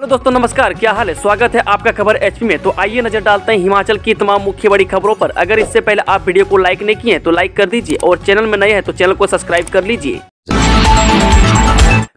hello दोस्तों नमस्कार क्या हाल है स्वागत है आपका खबर एचपी में तो आइए नजर डालते हैं हिमाचल की तमाम मुख्य बड़ी खबरों पर अगर इससे पहले आप वीडियो को लाइक नहीं किए तो लाइक कर दीजिए और चैनल में नए हैं तो चैनल को सब्सक्राइब कर लीजिए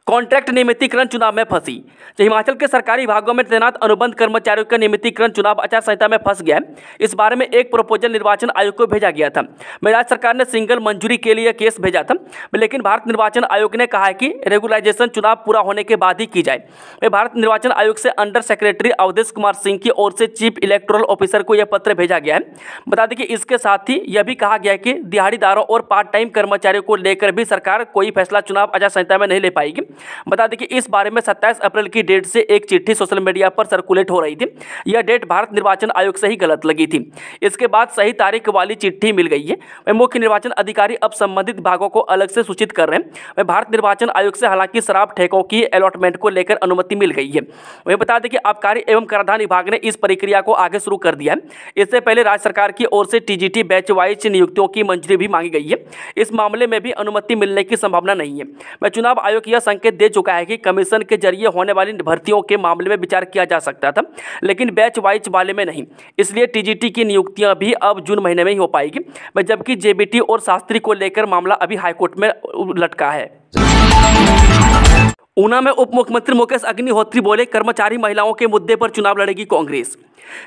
कॉन्ट्रैक्ट नियमितीकरण चुनाव में फंसी जो हिमाचल के सरकारी विभागों में तैनात अनुबंध कर्मचारियों का नियमितीकरण चुनाव आचार संहिता में फंस गया इस बारे में एक प्रपोजल निर्वाचन आयोग को भेजा गया था राज्य सरकार ने सिंगल मंजूरी के लिए केस भेजा था लेकिन भारत निर्वाचन आयोग ने कहा है कि रेगुलाइजेशन चुनाव पूरा होने के बाद ही की जाए भारत निर्वाचन आयोग से अंडर सेक्रेटरी अवधेश कुमार सिंह की ओर से चीफ इलेक्ट्रल ऑफिसर को यह पत्र भेजा गया है बता दें कि इसके साथ ही यह भी कहा गया है कि दिहाड़ीदारों और पार्ट टाइम कर्मचारियों को लेकर भी सरकार कोई फैसला चुनाव आचार संहिता में नहीं ले पाएगी बता दें कि इस बारे में सत्ताईस अप्रैल की डेट से एक चिट्ठी सोशल मीडिया पर सर्कुलेट हो रही थी यह डेट भारत निर्वाचन आयोग से ही गलत लगी थी इसके बाद सही तारीख वाली चिट्ठी मिल गई है मुख्य निर्वाचन अधिकारी अब संबंधित भागों को अलग से सूचित कर रहे हैं वह भारत निर्वाचन आयोग से हालांकि शराब ठेकों की अलॉटमेंट को लेकर अनुमति मिल गई है वही बता दें कि आबकारी एवं कराधान विभाग ने इस प्रक्रिया को आगे शुरू कर दिया है इससे पहले राज्य सरकार की ओर से टीजीटी बैच वाइज नियुक्तियों की मंजूरी भी मांगी गई है इस मामले में भी अनुमति मिलने की संभावना नहीं है मैं चुनाव आयोग यह संकेत संकेत दे चुका है कि कमीशन के जरिए होने वाली भर्तियों के मामले में विचार किया जा सकता था लेकिन बैच वाइज वाले में नहीं इसलिए टीजीटी की नियुक्तियां भी अब जून महीने में ही हो पाएगी जबकि जेबीटी और शास्त्री को लेकर मामला अभी हाईकोर्ट में लटका है ऊना में उप मुख्यमंत्री मुकेश अग्निहोत्री बोले कर्मचारी महिलाओं के मुद्दे पर चुनाव लड़ेगी कांग्रेस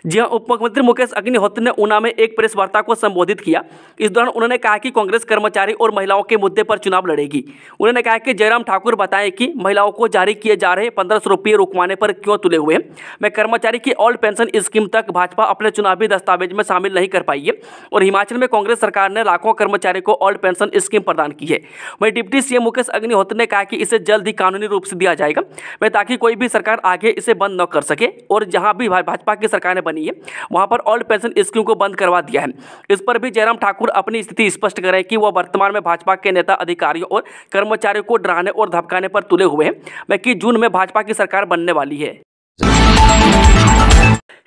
जी हाँ उप मुख्यमंत्री मुकेश अग्निहोत्री ने ऊना में एक प्रेस वार्ता को संबोधित किया इस दौरान उन्होंने कहा कि कांग्रेस कर्मचारी और महिलाओं के मुद्दे पर चुनाव लड़ेगी उन्होंने कहा कि जयराम ठाकुर बताएं कि महिलाओं को जारी किए जा रहे पंद्रह सौ रुपये रुकवाने पर क्यों तुले हुए हैं मैं कर्मचारी की ओल्ड पेंशन स्कीम तक भाजपा अपने चुनावी दस्तावेज में शामिल नहीं कर पाई है और हिमाचल में कांग्रेस सरकार ने लाखों कर्मचारी को ओल्ड पेंशन स्कीम प्रदान की है वहीं डिप्टी सीएम मुकेश अग्निहोत्री ने कहा कि इसे जल्द ही कानूनी रूप से दिया जाएगा मैं ताकि कोई भी सरकार आगे इसे बंद न कर सके और जहाँ भी भाजपा की सरकार ने बनी है वहाँ पर ओल्ड पेंशन स्कीम को बंद करवा दिया है इस पर भी जयराम ठाकुर अपनी स्थिति स्पष्ट करें कि वह वर्तमान में भाजपा के नेता अधिकारियों और कर्मचारियों को डराने और धमकाने पर तुले हुए हैं वह जून में भाजपा की सरकार बनने वाली है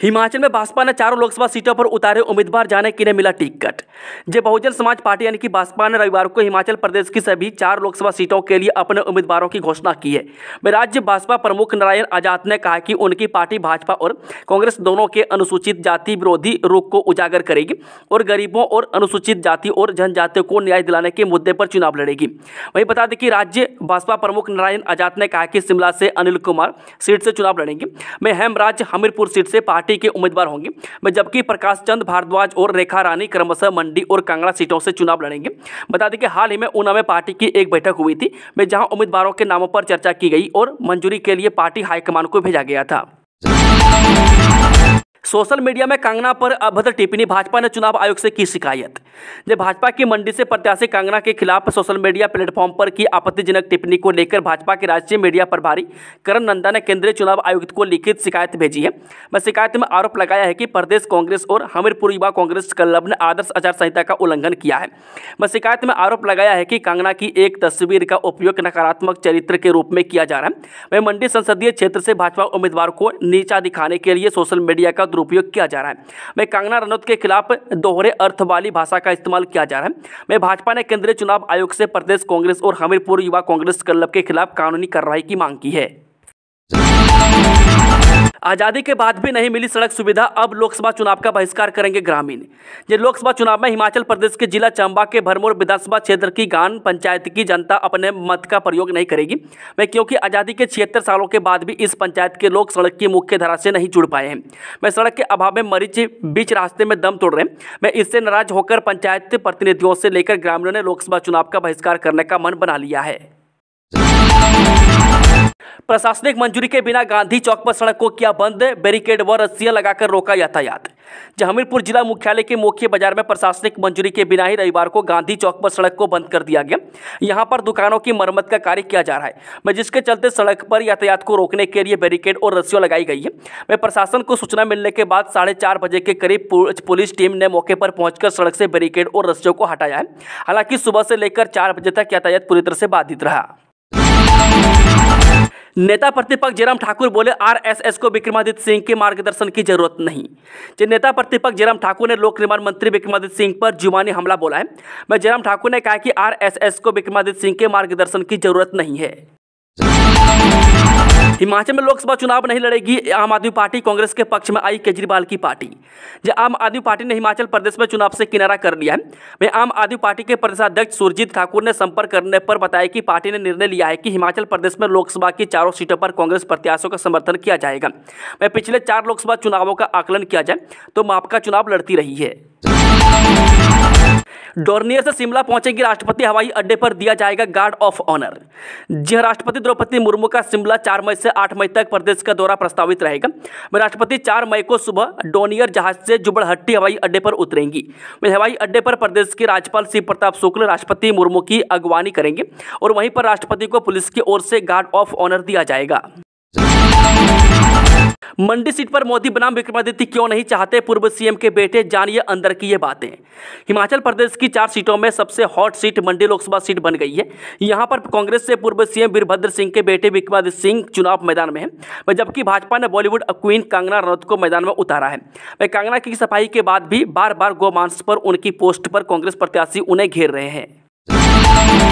हिमाचल में भाजपा ने चारों लोकसभा सीटों पर उतारे उम्मीदवार जाने के लिए मिला टिकट जय बहुजन समाज पार्टी यानी कि भाजपा ने रविवार को हिमाचल प्रदेश की सभी चार लोकसभा सीटों के लिए अपने उम्मीदवारों की घोषणा की है राज्य भाजपा प्रमुख नारायण आजाद ने कहा कि उनकी पार्टी भाजपा और कांग्रेस दोनों के अनुसूचित जाति विरोधी रुख को उजागर करेगी और गरीबों और अनुसूचित जाति और जनजातियों को न्याय दिलाने के मुद्दे पर चुनाव लड़ेगी वहीं बता दें कि राज्य भाजपा प्रमुख नारायण आजाद ने कहा कि शिमला से अनिल कुमार सीट से चुनाव लड़ेंगे वे हेमराज हमीरपुर सीट से पार्टी के उम्मीदवार होंगे जबकि प्रकाश चंद भारद्वाज और रेखा रानी क्रमशः मंडी और कांगड़ा सीटों से चुनाव लड़ेंगे बता दें कि हाल ही में ऊना में पार्टी की एक बैठक हुई थी जहां उम्मीदवारों के नामों पर चर्चा की गई और मंजूरी के लिए पार्टी हाईकमान को भेजा गया था सोशल मीडिया में कांगना पर अभद्र टिप्पणी भाजपा ने चुनाव आयोग से की शिकायत जब भाजपा की मंडी से प्रत्याशी कांगना के खिलाफ सोशल मीडिया प्लेटफॉर्म पर की आपत्तिजनक टिप्पणी को लेकर भाजपा के राष्ट्रीय मीडिया प्रभारी करण नंदा ने केंद्रीय चुनाव आयुक्त को लिखित शिकायत भेजी है वह शिकायत में आरोप लगाया है कि प्रदेश कांग्रेस और हमीरपुर युवा कांग्रेस क्लब ने आदर्श आचार संहिता का उल्लंघन किया है वह शिकायत में आरोप लगाया है कि कांगना की एक तस्वीर का उपयोग नकारात्मक चरित्र के रूप में किया जा रहा है वह मंडी संसदीय क्षेत्र से भाजपा उम्मीदवार को नीचा दिखाने के लिए सोशल मीडिया का दुरुपयोग किया जा रहा है वही कांगना रनौत के खिलाफ दोहरे अर्थ वाली भाषा का इस्तेमाल किया जा रहा है वही भाजपा ने केंद्रीय चुनाव आयोग से प्रदेश कांग्रेस और हमीरपुर युवा कांग्रेस क्लब के खिलाफ कानूनी कार्रवाई की मांग की है आज़ादी के बाद भी नहीं मिली सड़क सुविधा अब लोकसभा चुनाव का बहिष्कार करेंगे ग्रामीण ये लोकसभा चुनाव में हिमाचल प्रदेश के जिला चंबा के भरमोर विधानसभा क्षेत्र की गान पंचायत की जनता अपने मत का प्रयोग नहीं करेगी मैं क्योंकि आज़ादी के छिहत्तर सालों के बाद भी इस पंचायत के लोग सड़क की मुख्य धारा से नहीं जुड़ पाए हैं मैं सड़क के अभाव में मरीज बीच रास्ते में दम तोड़ रहे हैं मैं इससे नाराज होकर पंचायत प्रतिनिधियों से लेकर ग्रामीणों ने लोकसभा चुनाव का बहिष्कार करने का मन बना लिया है प्रशासनिक मंजूरी के बिना गांधी चौक पर सड़क को किया बंद बैरिकेड व रस्सियां लगाकर रोका यातायात जहांगीरपुर जिला मुख्यालय के मुख्य बाजार में प्रशासनिक मंजूरी के बिना ही रविवार को गांधी चौक पर सड़क को बंद कर दिया गया यहां पर दुकानों की मरम्मत का कार्य किया जा रहा है मैं जिसके चलते सड़क पर यातायात को रोकने के लिए बैरिकेड और रस्सियों लगाई गई है मैं प्रशासन को सूचना मिलने के बाद साढ़े चार बजे के करीब पुलिस टीम ने मौके पर पहुंचकर सड़क से बैरिकेड और रस्सियों को हटाया है हालांकि सुबह से लेकर चार बजे तक यातायात पूरी तरह से बाधित रहा नेता प्रतिपक्ष जयराम ठाकुर बोले आरएसएस को विक्रमादित्य सिंह के मार्गदर्शन की जरूरत नहीं जो नेता प्रतिपक्ष जयराम ठाकुर ने लोक निर्माण मंत्री विक्रमादित्य सिंह पर जुबानी हमला बोला है मैं जयराम ठाकुर ने कहा कि आरएसएस को विक्रमादित्य सिंह के मार्गदर्शन की जरूरत नहीं है हिमाचल में लोकसभा चुनाव नहीं लड़ेगी आम आदमी पार्टी कांग्रेस के पक्ष में आई केजरीवाल की पार्टी जब आम आदमी पार्टी ने हिमाचल प्रदेश में चुनाव से किनारा कर लिया है वहीं आम आदमी पार्टी के प्रदेशाध्यक्ष सुरजीत ठाकुर ने संपर्क करने पर बताया कि पार्टी ने निर्णय लिया है कि हिमाचल प्रदेश में लोकसभा की चारों सीटों पर कांग्रेस प्रत्याशियों का समर्थन किया जाएगा वह पिछले चार लोकसभा चुनावों का आकलन किया जाए तो मापका चुनाव लड़ती रही है डोर्नियर से शिमला पहुंचेंगे राष्ट्रपति हवाई अड्डे पर दिया जाएगा गार्ड ऑफ ऑनर जी राष्ट्रपति द्रौपदी मुर्मू का शिमला चार मई से आठ मई तक प्रदेश का दौरा प्रस्तावित रहेगा राष्ट्रपति चार मई को सुबह डोनियर जहाज से जुबड़हट्टी हवाई अड्डे पर उतरेंगी हवाई अड्डे पर प्रदेश के राज्यपाल शिव प्रताप शुक्ल राष्ट्रपति मुर्मू की अगवानी करेंगे और वहीं पर राष्ट्रपति को पुलिस की ओर से गार्ड ऑफ ऑनर दिया जाएगा मंडी सीट पर मोदी बनाम विक्रमादित्य क्यों नहीं चाहते पूर्व सीएम के बेटे जानिए अंदर की ये बातें हिमाचल प्रदेश की चार सीटों में सबसे hot seat Mandi Lok Sabha seat बन गई है यहां पर कांग्रेस से पूर्व सीएम वीरभद्र सिंह के बेटे विक्रमादित्य सिंह चुनाव मैदान में है जबकि भाजपा ने बॉलीवुड क्वीन कांगना रनौत को मैदान में उतारा है भाई कांगना की सफाई के बाद भी बार बार गोमांस पर उनकी पोस्ट पर कांग्रेस प्रत्याशी उन्हें घेर रहे हैं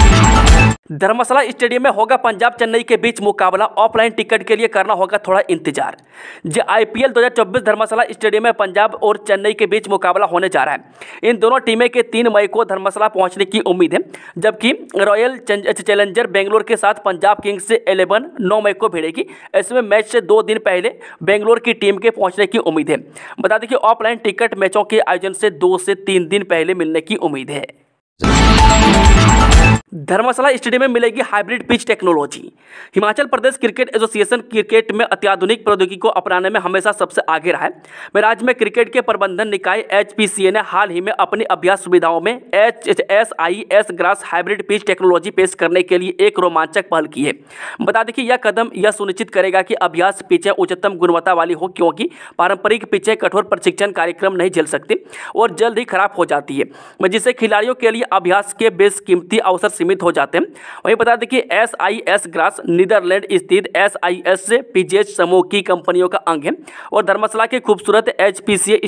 धर्मशाला स्टेडियम में होगा पंजाब चेन्नई के बीच मुकाबला ऑफलाइन टिकट के लिए करना होगा थोड़ा इंतजार जो आईपीएल 2024 धर्मशाला स्टेडियम में पंजाब और चेन्नई के बीच मुकाबला होने जा रहा है इन दोनों टीमें के तीन मई को धर्मशाला पहुंचने की उम्मीद है जबकि रॉयल चैलेंजर बेंगलोर के साथ पंजाब किंग्स से एलेवन नौ मई को भिड़ेगी इसमें मैच से दो दिन पहले बेंगलोर की टीम के पहुँचने की उम्मीद है बता दें कि ऑफलाइन टिकट मैचों के आयोजन से दो से तीन दिन पहले मिलने की उम्मीद है धर्मशाला स्टेडियम में मिलेगी hybrid pitch technology Himachal Pradesh cricket association cricket में अत्याधुनिक प्रौद्योगिकी को अपनाने में हमेशा सबसे आगे रहा है राज्य में क्रिकेट के प्रबंधन निकाय एच ने हाल ही में अपनी अभ्यास सुविधाओं में H S I S grass hybrid pitch technology पेश करने के लिए एक रोमांचक पहल की है बता दें कि यह कदम यह सुनिश्चित करेगा कि अभ्यास पिचें उच्चतम गुणवत्ता वाली हो क्योंकि पारंपरिक पिचें कठोर प्रशिक्षण कार्यक्रम नहीं झेल सकती और जल्द ही खराब हो जाती है जिससे खिलाड़ियों के लिए अभ्यास के कीमती अवसर सीमित हो जाते हैं वहीं बता दें कि S I S grass Netherland स्थित एस आई एस पीजीएच समूह की कंपनियों का अंग है और धर्मशाला के खूबसूरत एच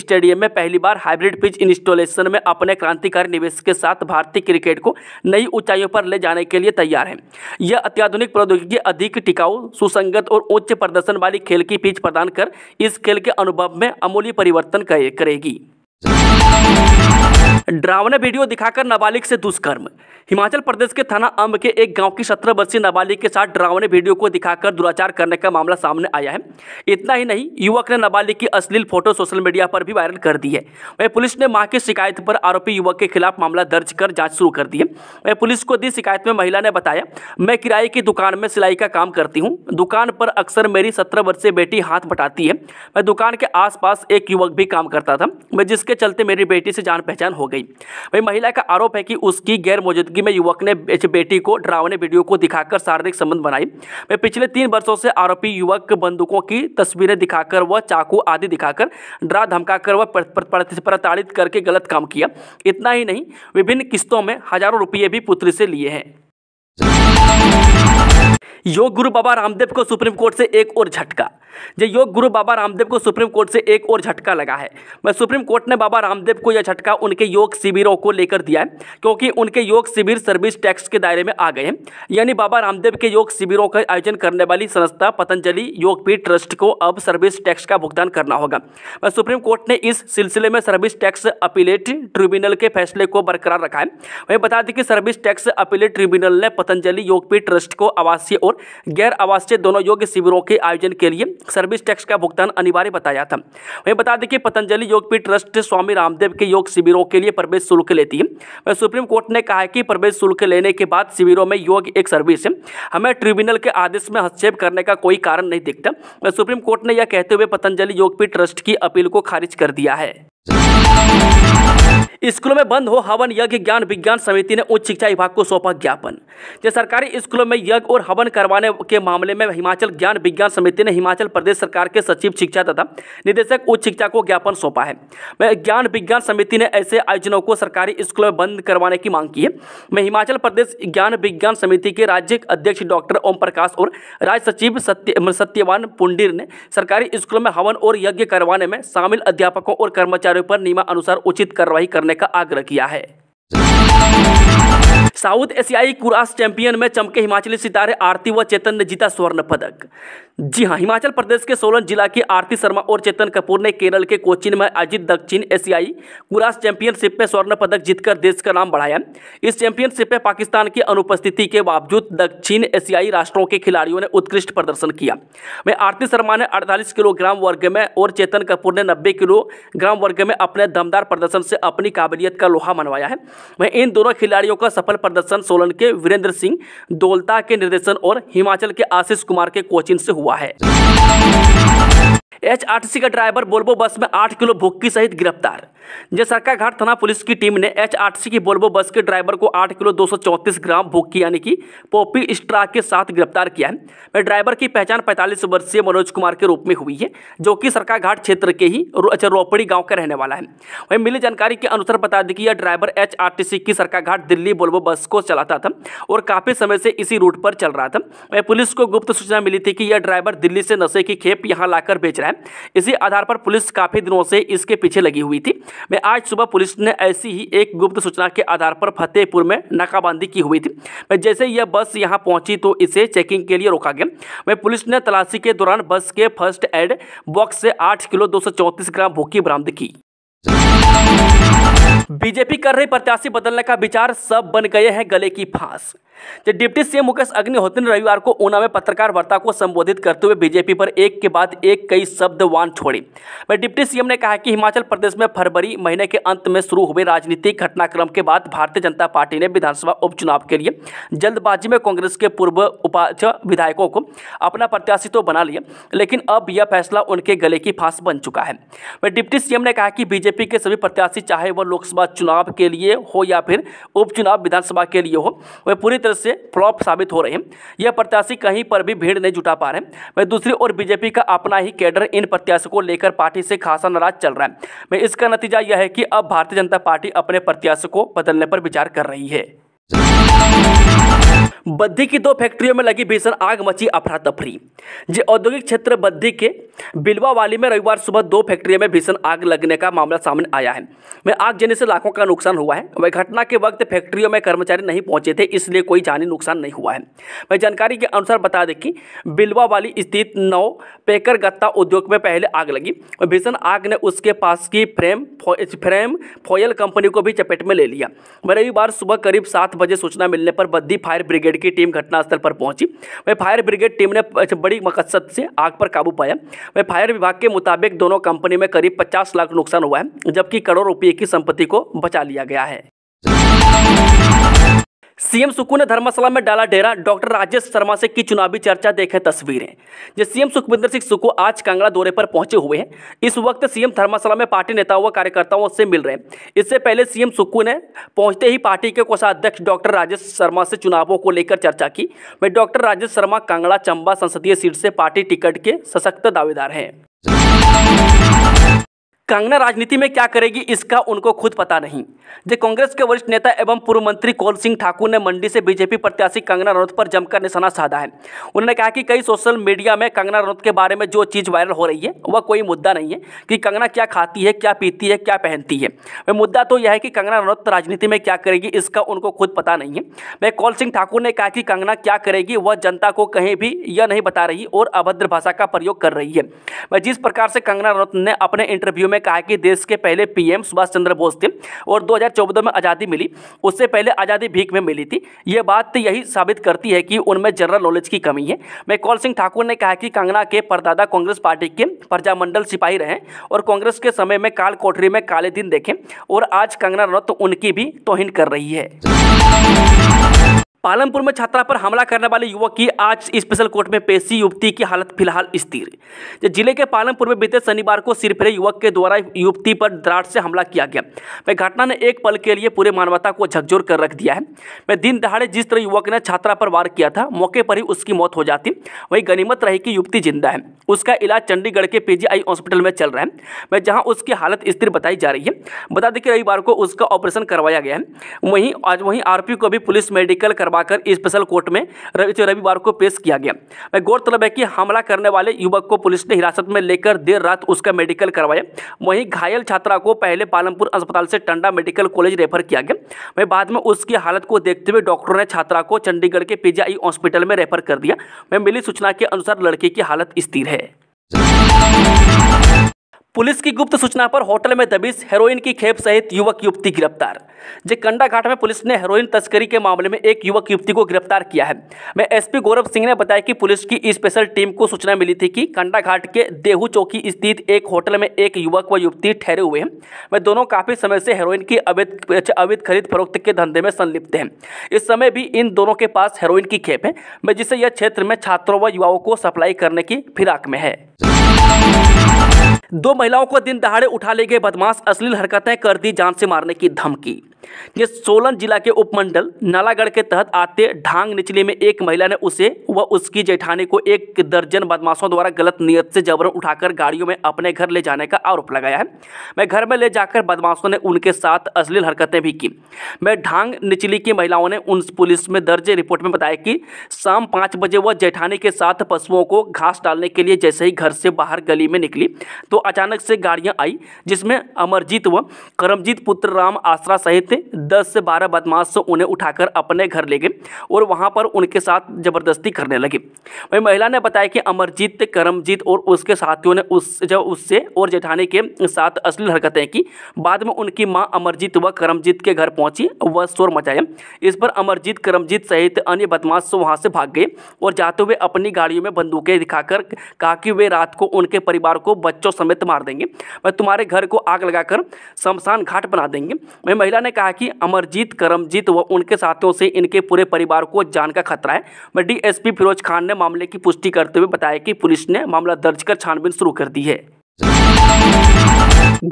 स्टेडियम में पहली बार हाइब्रिड पिच इंस्टॉलेशन में अपने क्रांतिकारी निवेश के साथ भारतीय क्रिकेट को नई ऊंचाइयों पर ले जाने के लिए तैयार है यह अत्याधुनिक प्रौद्योगिकी अधिक टिकाऊ सुसंगत और उच्च प्रदर्शन वाली खेल की पिच प्रदान कर इस खेल के अनुभव में अमूल्य परिवर्तन करेगी ड्रावने वीडियो दिखाकर नाबालिग से दुष्कर्म हिमाचल प्रदेश के थाना अम्ब के एक गांव की सत्रह वर्षीय नाबालिग के साथ ड्रावने वीडियो को दिखाकर दुराचार करने का मामला सामने आया है इतना ही नहीं युवक ने नाबालिग की अश्लील फोटो सोशल मीडिया पर भी वायरल कर दी है वह पुलिस ने मां की शिकायत पर आरोपी युवक के खिलाफ मामला दर्ज कर जाँच शुरू कर दी है वह पुलिस को दी शिकायत में महिला ने बताया मैं किराए की दुकान में सिलाई का काम करती हूँ दुकान पर अक्सर मेरी सत्रह वर्षीय बेटी हाथ बटाती है मैं दुकान के आस एक युवक भी काम करता था मैं जिसके चलते मेरी बेटी से जान पहचान वायरल हो गई वही महिला का आरोप है कि उसकी गैर मौजूदगी में युवक ने बेटी को ड्रावने वीडियो को दिखाकर शारीरिक संबंध बनाई भाई पिछले तीन वर्षों से आरोपी युवक बंदूकों की तस्वीरें दिखाकर व चाकू आदि दिखाकर डरा धमकाकर व प्रताड़ित करके गलत काम किया इतना ही नहीं विभिन्न किस्तों में हजारों रुपये भी पुत्री से लिए हैं योग गुरु बाबा रामदेव को सुप्रीम कोर्ट से एक और झटका जो योग गुरु बाबा रामदेव को सुप्रीम कोर्ट से एक और झटका लगा है मैं सुप्रीम कोर्ट ने बाबा रामदेव को यह झटका उनके योग शिविरों को लेकर दिया है क्योंकि उनके योग शिविर सर्विस टैक्स के दायरे में आ गए हैं यानी बाबा रामदेव के योग शिविरों का आयोजन करने वाली संस्था पतंजलि योगपीठ ट्रस्ट को अब सर्विस टैक्स का भुगतान करना होगा मैं सुप्रीम कोर्ट ने इस सिलसिले में सर्विस टैक्स अपीलेट ट्रिब्यूनल के फैसले को बरकरार रखा है वही बता दें कि सर्विस टैक्स अपीलेट ट्रिब्यूनल ने पतंजलि योगपीठ ट्रस्ट को आवासीय और और गैर आवासीय दोनों योग शिविरों के आयोजन के लिए सर्विस टैक्स का भुगतान अनिवार्य बताया था वहीं बता दें कि पतंजलि योगपीठ ट्रस्ट स्वामी रामदेव के योग शिविरों के लिए प्रवेश शुल्क लेती है वहीं सुप्रीम कोर्ट ने कहा है कि प्रवेश शुल्क लेने के बाद शिविरों में योग एक सर्विस है हमें ट्रिब्यूनल के आदेश में हस्तक्षेप करने का कोई कारण नहीं दिखता वह सुप्रीम कोर्ट ने यह कहते हुए पतंजलि योगपीठ ट्रस्ट की अपील को खारिज कर दिया है स्कूलों में बंद हो हवन यज्ञ ज्ञान विज्ञान समिति ने उच्च शिक्षा विभाग को सौंपा ज्ञापन जो सरकारी स्कूलों में यज्ञ और हवन करवाने के मामले में हिमाचल ज्ञान विज्ञान समिति ने हिमाचल प्रदेश सरकार के सचिव शिक्षा तथा निदेशक उच्च शिक्षा को ज्ञापन सौंपा है ज्ञान विज्ञान समिति ने ऐसे आयोजनों को सरकारी स्कूलों में बंद करवाने की मांग की है मैं हिमाचल प्रदेश ज्ञान विज्ञान समिति के राज्य अध्यक्ष डॉक्टर ओम प्रकाश और राज्य सचिव सत्य सत्यवान पुंडीर ने सरकारी स्कूलों में हवन और यज्ञ करवाने में शामिल अध्यापकों और कर्मचारियों कर्मचारियों पर नियमानुसार उचित कार्रवाई करने का आग्रह किया है साउथ एशियाई कुरास चैंपियन में चमके हिमाचली सितारे आरती व चेतन ने जीता स्वर्ण पदक जी हाँ हिमाचल प्रदेश के सोलन जिला के आरती शर्मा और चेतन कपूर ने केरल के कोचिन में आयोजित दक्षिण एशियाई कुरास चैंपियनशिप में स्वर्ण पदक जीतकर देश का नाम बढ़ाया इस चैंपियनशिप में पाकिस्तान की अनुपस्थिति के बावजूद दक्षिण एशियाई राष्ट्रों के खिलाड़ियों ने उत्कृष्ट प्रदर्शन किया वहीं आरती शर्मा ने अड़तालीस किलोग्राम वर्ग में और चेतन कपूर ने नब्बे किलोग्राम वर्ग में अपने दमदार प्रदर्शन से अपनी काबिलियत का लोहा मनवाया है वहीं इन दोनों खिलाड़ियों का सफल प्रदर्शन सोलन के वीरेंद्र सिंह दोलता के निर्देशन और हिमाचल के आशीष कुमार के कोचिन से हुआ हुआ है सी का ड्राइवर बोल्बो बस में आठ किलो भुक्की सहित गिरफ्तार जयसरका घाट थाना पुलिस की टीम ने एचआरटीसी की बोल्बो बस के ड्राइवर को आठ किलो दो ग्राम भुक्की यानी कि पोपी स्ट्रा के साथ गिरफ्तार किया है ड्राइवर की पहचान पैंतालीस वर्षीय मनोज कुमार के रूप में हुई है जो कि सरका घाट क्षेत्र के ही अच्छा, रोपड़ी गाँव का रहने वाला है वहीं मिली जानकारी के अनुसार बता दें कि यह ड्राइवर सी की सरका घाट दिल्ली बोल्बो बस को चलाता था और काफी समय से इसी रूट पर चल रहा था वह पुलिस को गुप्त सूचना मिली थी कि यह ड्राइवर दिल्ली से नशे की खेप यहाँ लाकर बेच रहा है इसी आधार पर पुलिस काफ़ी दिनों से इसके पीछे लगी हुई थी मैं आज सुबह पुलिस ने ऐसी ही एक गुप्त सूचना के आधार पर फतेहपुर में नाकाबंदी की हुई थी मैं जैसे यह बस यहाँ पहुंची तो इसे चेकिंग के लिए रोका गया मैं पुलिस ने तलाशी के दौरान बस के फर्स्ट एड बॉक्स से आठ किलो दो ग्राम भूखी बरामद की बीजेपी कर रही प्रत्याशी बदलने का विचार सब बन गए हैं गले की फांस जब डिप्टी सीएम मुकेश अग्निहोत्री ने रविवार को ऊना में पत्रकार वार्ता को संबोधित करते हुए बीजेपी पर एक के बाद एक कई शब्द वान छोड़े वह डिप्टी सीएम ने कहा कि हिमाचल प्रदेश में फरवरी महीने के अंत में शुरू हुए राजनीतिक घटनाक्रम के बाद भारतीय जनता पार्टी ने विधानसभा उपचुनाव के लिए जल्दबाजी में कांग्रेस के पूर्व उपाध्यक्ष विधायकों को अपना प्रत्याशी तो बना लिया लेकिन अब यह फैसला उनके गले की फांस बन चुका है वह डिप्टी सीएम ने कहा कि बीजेपी के सभी प्रत्याशी चाहे वह लोकसभा चुनाव के लिए हो या फिर उपचुनाव विधानसभा के लिए हो वह पूरी तरह से फ्लॉप साबित हो रहे हैं यह प्रत्याशी कहीं पर भी भीड़ नहीं जुटा पा रहे वहीं दूसरी ओर बीजेपी का अपना ही कैडर इन प्रत्याशी को लेकर पार्टी से खासा नाराज चल रहा है इसका नतीजा यह है कि अब भारतीय जनता पार्टी अपने प्रत्याशी को बदलने पर विचार कर रही है बद्दी की दो फैक्ट्रियों में लगी भीषण आग मची अफरा तफरी जो औद्योगिक क्षेत्र बद्दी के बिलवा वाली में रविवार सुबह दो फैक्ट्रियों में भीषण आग लगने का मामला सामने आया है मैं आग जने से लाखों का नुकसान हुआ है वह घटना के वक्त फैक्ट्रियों में कर्मचारी नहीं पहुंचे थे इसलिए कोई जानी नुकसान नहीं हुआ है मैं जानकारी के अनुसार बता दें कि बिलवा वाली स्थित नौ पेकर गत्ता उद्योग में पहले आग लगी और भीषण आग ने उसके पास की फ्रेम फ्रेम फॉयल कंपनी को भी चपेट में ले लिया वह रविवार सुबह करीब सात बजे सूचना मिलने पर बद्दी फायर ब्रिगेड की टीम घटनास्थल पर पहुंची वह फायर ब्रिगेड टीम ने अच्छा, बड़ी मकसद से आग पर काबू पाया वह फायर विभाग के मुताबिक दोनों कंपनी में करीब पचास लाख नुकसान हुआ है जबकि करोड़ रुपये की संपत्ति को बचा लिया गया है सीएम सुक्कू ने धर्मशाला में डाला डेरा डॉक्टर राजेश शर्मा से की चुनावी चर्चा देखे तस्वीरें जिस सीएम सुखविंदर सिंह सुक्कू आज कांगड़ा दौरे पर पहुंचे हुए हैं इस वक्त सीएम धर्मशाला में पार्टी नेताओं व कार्यकर्ताओं से मिल रहे हैं इससे पहले सीएम सुक्कू ने पहुंचते ही पार्टी के कोषाध्यक्ष डॉक्टर राजेश शर्मा से चुनावों को लेकर चर्चा की वे डॉक्टर राजेश शर्मा कांगड़ा चंबा संसदीय सीट से पार्टी टिकट के सशक्त दावेदार हैं कंगना राजनीति में क्या करेगी इसका उनको खुद पता नहीं जे कांग्रेस के वरिष्ठ नेता एवं पूर्व मंत्री कौल सिंह ठाकुर ने मंडी से बीजेपी प्रत्याशी कंगना रनौत पर जमकर निशाना साधा है उन्होंने कहा कि कई सोशल मीडिया में कंगना रनौत के बारे में जो चीज़ वायरल हो रही है वह कोई मुद्दा नहीं है कि कंगना क्या खाती है क्या पीती है क्या पहनती है वह मुद्दा तो यह है कि कंगना रनौत राजनीति में क्या करेगी इसका उनको खुद पता नहीं है वह कौल सिंह ठाकुर ने कहा कि कंगना क्या करेगी वह जनता को कहीं भी यह नहीं बता रही और अभद्र भाषा का प्रयोग कर रही है वह जिस प्रकार से कंगना रनौत ने अपने इंटरव्यू में कहा कि देश के पहले पीएम सुभाष चंद्र बोस थे और 2014 में आज़ादी मिली उससे पहले आज़ादी भीख में मिली थी ये बात तो यही साबित करती है कि उनमें जनरल नॉलेज की कमी है मैं कौल सिंह ठाकुर ने कहा कि कांगना के परदादा कांग्रेस पार्टी के प्रजामंडल सिपाही रहे और कांग्रेस के समय में काल कोठरी में काले दिन देखें और आज कंगना रनौत उनकी भी तोहिन कर रही है पालमपुर में छात्रा पर हमला करने वाले युवक की आज स्पेशल कोर्ट में पेशी युवती की हालत फिलहाल स्थिर जिले के पालमपुर में बीते शनिवार को सिरफिरे युवक के द्वारा युवती पर द्राट से हमला किया गया वह घटना ने एक पल के लिए पूरे मानवता को झकझोर कर रख दिया है वह दिन दहाड़े जिस तरह युवक ने छात्रा पर वार किया था मौके पर ही उसकी मौत हो जाती वही गनीमत रही कि युवती जिंदा है उसका इलाज चंडीगढ़ के पीजीआई हॉस्पिटल में चल रहा है वह जहाँ उसकी हालत स्थिर बताई जा रही है बता दें कि रविवार को उसका ऑपरेशन करवाया गया है वहीं आज वहीं आरोपी को भी पुलिस मेडिकल करवा करवाकर स्पेशल कोर्ट में रविवार को पेश किया गया गौरतलब है कि हमला करने वाले युवक को पुलिस ने हिरासत में लेकर देर रात उसका मेडिकल करवाया वहीं घायल छात्रा को पहले पालमपुर अस्पताल से टंडा मेडिकल कॉलेज रेफर किया गया वहीं बाद में उसकी हालत को देखते हुए डॉक्टरों ने छात्रा को चंडीगढ़ के पीजीआई हॉस्पिटल में रेफर कर दिया वह मिली सूचना के अनुसार लड़की की हालत स्थिर है पुलिस की गुप्त सूचना पर होटल में दबिश हेरोइन की खेप सहित युवक युवती गिरफ्तार जे कंडा घाट में पुलिस ने हेरोइन तस्करी के मामले में एक युवक युवती को गिरफ्तार किया है मैं एसपी गौरव सिंह ने बताया कि पुलिस की स्पेशल टीम को सूचना मिली थी कि कंडा घाट के देहू चौकी स्थित एक होटल में एक युवक व युवती ठहरे हुए हैं वे दोनों काफी समय से हेरोइन की अवैध अवैध खरीद फरोख्त के धंधे में संलिप्त हैं इस समय भी इन दोनों के पास हेरोइन की खेप है मैं जिसे यह क्षेत्र में छात्रों व युवाओं को सप्लाई करने की फिराक में है दो महिलाओं को दिन दहाड़े उठा ले गए बदमाश अश्लील हरकतें कर दी जान से मारने की धमकी ये सोलन जिला के उपमंडल नालागढ़ के तहत आते ढांग निचले में एक महिला ने उसे व उसकी जेठानी को एक दर्जन बदमाशों द्वारा गलत नियत से जबरन उठाकर गाड़ियों में अपने घर ले जाने का आरोप लगाया है मैं घर में ले जाकर बदमाशों ने उनके साथ अश्लील हरकतें भी की मैं ढांग निचली की महिलाओं ने उन पुलिस में दर्ज रिपोर्ट में बताया कि शाम पाँच बजे वह जेठानी के साथ पशुओं को घास डालने के लिए जैसे ही घर से बाहर गली में निकली तो अचानक से गाड़ियां आई जिसमें अमरजीत व करमजीत पुत्र राम आसरा सहित दस से बारह बदमाश उन्हें उठाकर अपने घर ले गए और वहां पर उनके साथ जबरदस्ती करने लगे वही महिला ने बताया कि अमरजीत करमजीत और उसके साथियों ने उस जब उससे और जेठानी के साथ असली हरकतें की बाद में उनकी माँ अमरजीत व करमजीत के घर पहुंची व शोर मचाया इस पर अमरजीत करमजीत सहित अन्य बदमाश वहां से भाग गए और जाते हुए अपनी गाड़ियों में बंदूकें दिखाकर कहा कि वे रात को उनके परिवार को बच्चों समेत मार देंगे मैं तुम्हारे घर को आग लगाकर शमशान घाट बना देंगे वही महिला ने कहा कि अमरजीत करमजीत व उनके साथियों से इनके पूरे परिवार को जान का खतरा है वह डी फिरोज खान ने मामले की पुष्टि करते हुए बताया कि पुलिस ने मामला दर्ज कर छानबीन शुरू कर दी है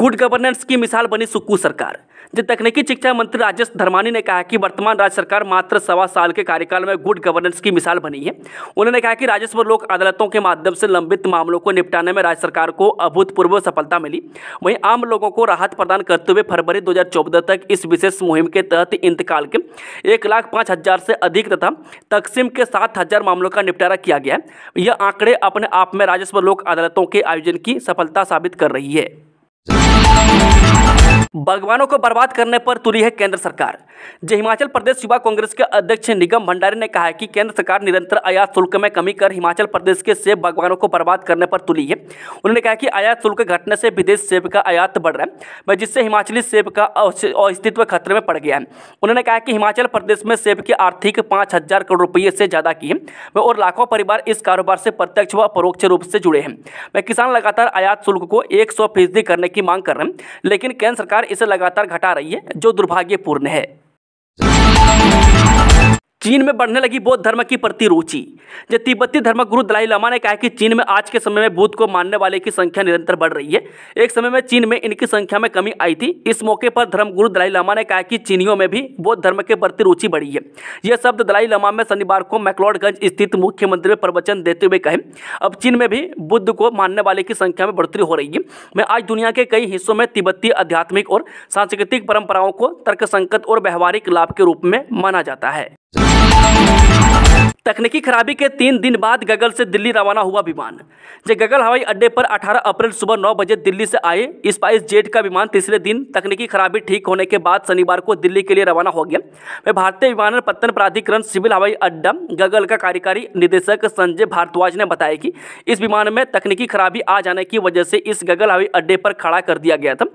गुड गवर्नेंस की मिसाल बनी सुक्कू सरकार तकनीकी शिक्षा मंत्री राजेश धर्मानी ने कहा कि वर्तमान राज्य सरकार मात्र सवा साल के कार्यकाल में गुड गवर्नेंस की मिसाल बनी है उन्होंने कहा कि राजस्व लोक अदालतों के माध्यम से लंबित मामलों को निपटाने में राज्य सरकार को अभूतपूर्व सफलता मिली वहीं आम लोगों को राहत प्रदान करते हुए फरवरी दो तक इस विशेष मुहिम के तहत इंतकाल के एक लाख पाँच हज़ार से अधिक तथा तकसीम के सात हज़ार मामलों का निपटारा किया गया है यह आंकड़े अपने आप में राजस्व लोक अदालतों के आयोजन की सफलता साबित कर रही है बागवानों को बर्बाद करने पर तुली है केंद्र सरकार जो हिमाचल प्रदेश युवा कांग्रेस के अध्यक्ष निगम भंडारी ने कहा है कि केंद्र सरकार निरंतर आयात शुल्क में कमी कर हिमाचल प्रदेश के सेब बागवानों को बर्बाद करने पर तुली है उन्होंने कहा कि आयात शुल्क घटने से विदेश सेब का आयात बढ़ रहा है जिससे हिमाचली सेब का अस्तित्व खतरे में पड़ गया है उन्होंने कहा कि हिमाचल प्रदेश में सेब की आर्थिक पाँच करोड़ रुपये से ज़्यादा की है और लाखों परिवार इस कारोबार से प्रत्यक्ष व परोक्ष रूप से जुड़े हैं वह किसान लगातार आयात शुल्क को एक करने की मांग कर रहे हैं लेकिन केंद्र सरकार इसे लगातार घटा रही है जो दुर्भाग्यपूर्ण है चीन में बढ़ने लगी बौद्ध धर्म की प्रति रुचि जो तिब्बती धर्म गुरु दलाई लामा ने कहा कि चीन में आज के समय में बुद्ध को मानने वाले की संख्या निरंतर बढ़ रही है एक समय में चीन में इनकी संख्या में कमी आई थी इस मौके पर धर्म गुरु दलाई लामा ने कहा कि चीनियों में भी बौद्ध धर्म के प्रति रुचि बढ़ी है यह शब्द दलाई लामा में शनिवार को मैकलॉडगंज स्थित मुख्यमंत्री में प्रवचन देते हुए कहे अब चीन में भी बुद्ध को मानने वाले की संख्या में बढ़ोतरी हो रही है मैं आज दुनिया के कई हिस्सों में तिब्बती आध्यात्मिक और सांस्कृतिक परंपराओं को तर्क और व्यवहारिक लाभ के रूप में माना जाता है 啊！तकनीकी खराबी के तीन दिन बाद गगल से दिल्ली रवाना हुआ विमान जब गगल हवाई अड्डे पर 18 अप्रैल सुबह नौ बजे दिल्ली से आए स्पाइस जेट का विमान तीसरे दिन तकनीकी खराबी ठीक होने के बाद शनिवार को दिल्ली के लिए रवाना हो गया वे भारतीय पत्तन प्राधिकरण सिविल हवाई अड्डा गगल का कार्यकारी निदेशक संजय भारद्वाज ने बताया कि इस विमान में तकनीकी खराबी आ जाने की वजह से इस गगल हवाई अड्डे पर खड़ा कर दिया गया था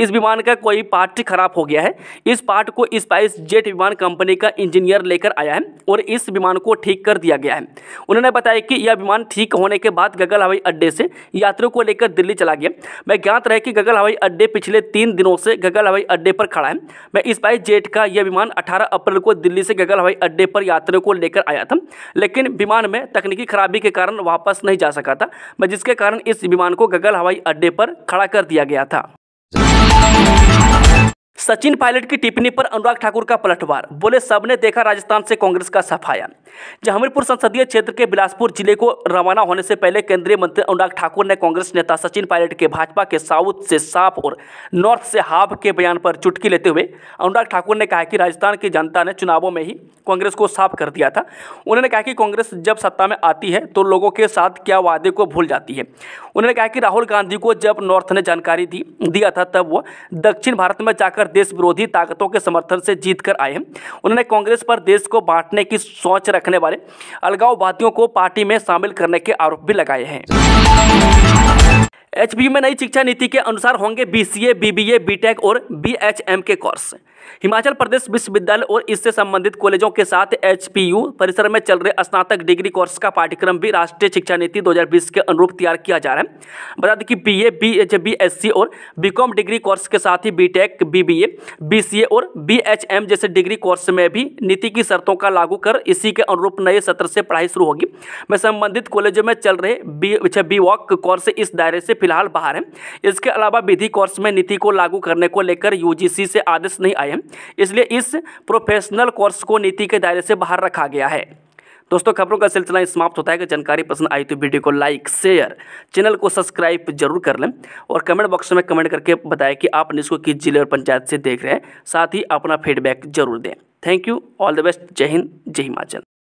इस विमान का कोई पार्ट खराब हो गया है इस पार्ट को स्पाइस जेट विमान कंपनी का इंजीनियर लेकर आया है और इस विमान को ठीक ठीक कर दिया गया है उन्होंने बताया कि यह विमान ठीक होने के बाद गगल हवाई अड्डे से यात्रियों को लेकर दिल्ली चला गया मैं ज्ञात रहे कि गगल हवाई अड्डे पिछले तीन दिनों से गगल हवाई अड्डे पर खड़ा है मैं इस बाई जेट का यह विमान अठारह अप्रैल को दिल्ली से गगल हवाई अड्डे पर यात्रियों को लेकर आया था लेकिन विमान में तकनीकी खराबी के कारण वापस नहीं जा सका था मैं जिसके कारण इस विमान को गगल हवाई अड्डे पर खड़ा कर दिया गया था सचिन पायलट की टिप्पणी पर अनुराग ठाकुर का पलटवार बोले सबने देखा राजस्थान से कांग्रेस का सफाया जहांपुर संसदीय क्षेत्र के बिलासपुर जिले को रवाना होने से पहले केंद्रीय मंत्री अनुराग ठाकुर ने कांग्रेस नेता सचिन पायलट के भाजपा के साउथ से साफ और नॉर्थ से हाफ के बयान पर चुटकी लेते हुए अनुराग ठाकुर ने कहा कि राजस्थान की जनता ने चुनावों में ही कांग्रेस को साफ कर दिया था उन्होंने कहा कि कांग्रेस जब सत्ता में आती है तो लोगों के साथ क्या वादे को भूल जाती है उन्होंने कहा कि राहुल गांधी को जब नॉर्थ ने जानकारी दी दिया था तब वो दक्षिण भारत में जाकर कर देश विरोधी ताकतों के समर्थन से जीत कर आए हैं उन्होंने कांग्रेस पर देश को बांटने की सोच रखने वाले अलगाववादियों को पार्टी में शामिल करने के आरोप भी लगाए हैं एच में नई शिक्षा नीति के अनुसार होंगे बीसीए, बीबीए, बीटेक और बी के कोर्स हिमाचल प्रदेश विश्वविद्यालय और इससे संबंधित कॉलेजों के साथ एच परिसर में चल रहे स्नातक डिग्री कोर्स का पाठ्यक्रम भी राष्ट्रीय शिक्षा नीति 2020 के अनुरूप तैयार किया जा रहा है बता दें कि B A B H B S C और बी कॉम डिग्री कोर्स के साथ ही B tech B B C A और बी एच एम जैसे डिग्री कोर्स में भी नीति की शर्तों का लागू कर इसी के अनुरूप नए सत्र से पढ़ाई शुरू होगी मैं संबंधित कॉलेजों में चल रहे बी अच्छा, बी वॉक कोर्स इस दायरे से फिलहाल बाहर है इसके अलावा विधि कोर्स में नीति को लागू करने को लेकर यूजीसी से आदेश नहीं आए हैं इसलिए इस प्रोफेशनल कोर्स को नीति के दायरे से बाहर रखा गया है दोस्तों खबरों का सिलसिला समाप्त होता है कि जानकारी पसंद आई तो वीडियो को लाइक शेयर चैनल को सब्सक्राइब जरूर कर लें और कमेंट बॉक्स में कमेंट करके बताएं कि आप इसको किस जिले और पंचायत से देख रहे हैं साथ ही अपना फीडबैक जरूर दें thank you all the best जय हिंद जय हिमाचल